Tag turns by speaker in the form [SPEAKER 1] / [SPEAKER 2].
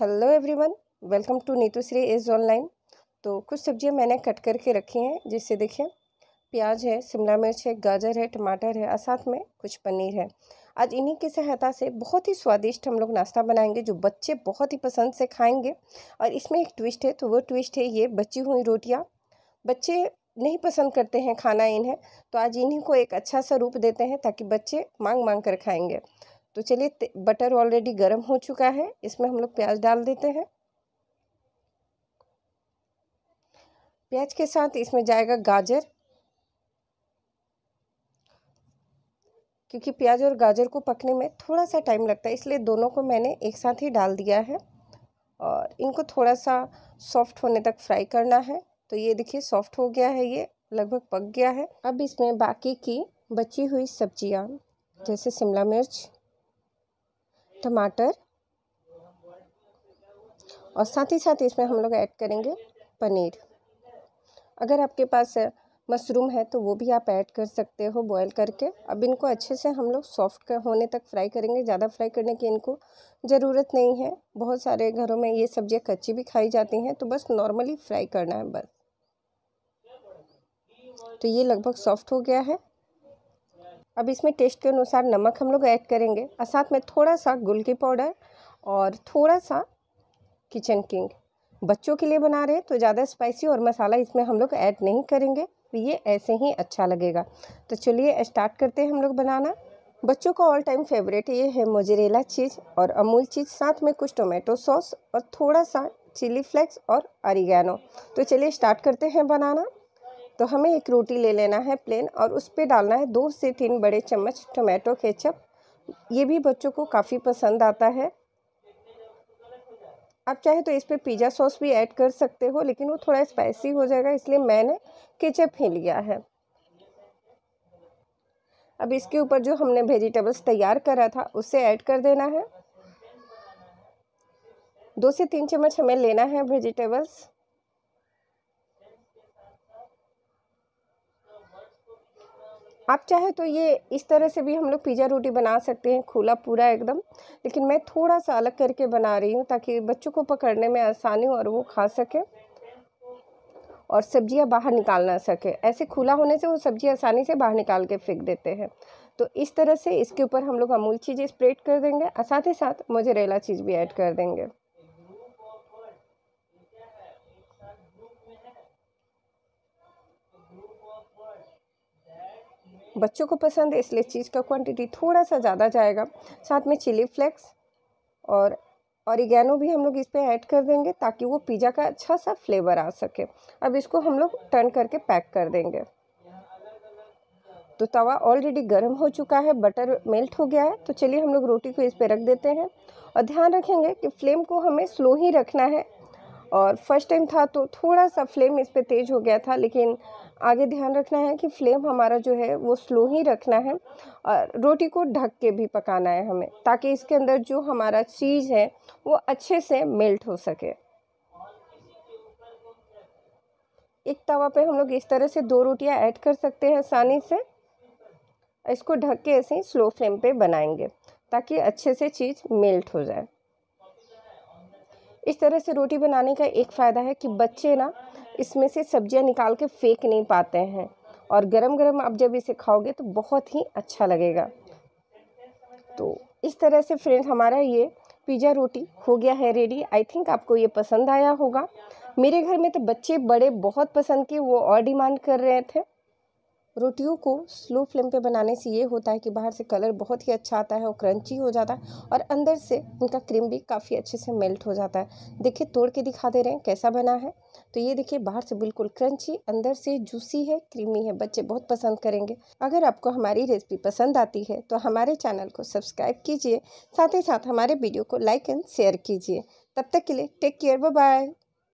[SPEAKER 1] hello everyone welcome to Neetu Shree is online तो कुछ सब्जियां मैंने कट करके रखी हैं जिससे देखिए प्याज है शिमला मिर्च है गाजर है टमाटर है और साथ में कुछ पनीर है आज इन्हीं की सहायता से बहुत ही स्वादिष्ट हम लोग नाश्ता बनाएंगे जो बच्चे बहुत ही पसंद से खाएंगे और इसमें एक ट्विस्ट है तो वो ट्विस्ट है ये बची हुई रोटियाँ बच्चे नहीं पसंद करते हैं खाना इन्हें तो आज इन्हीं को एक अच्छा सा रूप देते हैं ताकि बच्चे मांग मांग कर खाएँगे तो चलिए बटर ऑलरेडी गर्म हो चुका है इसमें हम लोग प्याज डाल देते हैं प्याज के साथ इसमें जाएगा गाजर क्योंकि प्याज और गाजर को पकने में थोड़ा सा टाइम लगता है इसलिए दोनों को मैंने एक साथ ही डाल दिया है और इनको थोड़ा सा सॉफ्ट होने तक फ्राई करना है तो ये देखिए सॉफ्ट हो गया है ये लगभग पक गया है अब इसमें बाकी की बची हुई सब्जियाँ जैसे शिमला मिर्च टमाटर और साथ ही साथ इसमें हम लोग ऐड करेंगे पनीर अगर आपके पास मशरूम है तो वो भी आप ऐड कर सकते हो बॉयल करके अब इनको अच्छे से हम लोग सॉफ्ट होने तक फ्राई करेंगे ज़्यादा फ्राई करने की इनको ज़रूरत नहीं है बहुत सारे घरों में ये सब्ज़ियाँ कच्ची भी खाई जाती हैं तो बस नॉर्मली फ्राई करना है बस तो ये लगभग सॉफ्ट हो गया है अब इसमें टेस्ट के अनुसार नमक हम लोग ऐड करेंगे और साथ में थोड़ा सा गुलकी पाउडर और थोड़ा सा किचन किंग बच्चों के लिए बना रहे हैं तो ज़्यादा स्पाइसी और मसाला इसमें हम लोग ऐड नहीं करेंगे तो ये ऐसे ही अच्छा लगेगा तो चलिए स्टार्ट करते हैं हम लोग बनाना बच्चों का ऑल टाइम फेवरेट ये है मोजरेला चीज़ और अमूल चीज़ साथ में कुछ टोमेटो सॉस और थोड़ा सा चिली फ्लेक्स और अरिगैनो तो चलिए स्टार्ट करते हैं बनाना तो हमें एक रोटी ले लेना है प्लेन और उस पर डालना है दो से तीन बड़े चम्मच टोमेटो केचप ये भी बच्चों को काफ़ी पसंद आता है आप चाहे तो इस पर पिज़्ज़ा सॉस भी ऐड कर सकते हो लेकिन वो थोड़ा स्पाइसी हो जाएगा इसलिए मैंने केचप ही लिया है अब इसके ऊपर जो हमने वेजिटेबल्स तैयार करा था उसे ऐड कर देना है दो से तीन चम्मच हमें लेना है वेजिटेबल्स आप चाहे तो ये इस तरह से भी हम लोग पिज़्ज़ा रोटी बना सकते हैं खुला पूरा एकदम लेकिन मैं थोड़ा सा अलग करके बना रही हूँ ताकि बच्चों को पकड़ने में आसानी हो और वो खा सके और सब्जियाँ बाहर निकाल ना सके ऐसे खुला होने से वो सब्जी आसानी से बाहर निकाल के फेंक देते हैं तो इस तरह से इसके ऊपर हम लोग अमूल चीज़ें स्प्रेड कर देंगे और साथ ही साथ मुझे रेला चीज़ भी ऐड कर देंगे बच्चों को पसंद है इसलिए चीज़ का क्वांटिटी थोड़ा सा ज़्यादा जाएगा साथ में चिली फ्लेक्स और औरिगैनो भी हम लोग इस पर ऐड कर देंगे ताकि वो पिज़्ज़ा का अच्छा सा फ्लेवर आ सके अब इसको हम लोग टर्न करके पैक कर देंगे तो तवा ऑलरेडी गर्म हो चुका है बटर मेल्ट हो गया है तो चलिए हम लोग रोटी को इस पर रख देते हैं और ध्यान रखेंगे कि फ्लेम को हमें स्लो ही रखना है और फर्स्ट टाइम था तो थोड़ा सा फ्लेम इस पर तेज़ हो गया था लेकिन आगे ध्यान रखना है कि फ्लेम हमारा जो है वो स्लो ही रखना है और रोटी को ढक के भी पकाना है हमें ताकि इसके अंदर जो हमारा चीज़ है वो अच्छे से मेल्ट हो सके एक तवा पे हम लोग इस तरह से दो रोटियां ऐड कर सकते हैं आसानी से इसको ढक के ऐसे ही स्लो फ्लेम पे बनाएंगे ताकि अच्छे से चीज़ मेल्ट हो जाए इस तरह से रोटी बनाने का एक फ़ायदा है कि बच्चे ना इसमें से सब्जियां निकाल के फेंक नहीं पाते हैं और गरम गरम आप जब इसे खाओगे तो बहुत ही अच्छा लगेगा तो इस तरह से फ्रेंड हमारा ये पिज़्ज़ा रोटी हो गया है रेडी आई थिंक आपको ये पसंद आया होगा मेरे घर में तो बच्चे बड़े बहुत पसंद किए वो और डिमांड कर रहे थे रोटियों को स्लो फ्लेम पे बनाने से ये होता है कि बाहर से कलर बहुत ही अच्छा आता है और क्रंची हो जाता है और अंदर से इनका क्रीम भी काफ़ी अच्छे से मेल्ट हो जाता है देखिए तोड़ के दिखा दे रहे हैं कैसा बना है तो ये देखिए बाहर से बिल्कुल क्रंची अंदर से जूसी है क्रीमी है बच्चे बहुत पसंद करेंगे अगर आपको हमारी रेसिपी पसंद आती है तो हमारे चैनल को सब्सक्राइब कीजिए साथ ही साथ हमारे वीडियो को लाइक एंड शेयर कीजिए तब तक के लिए टेक केयर बाय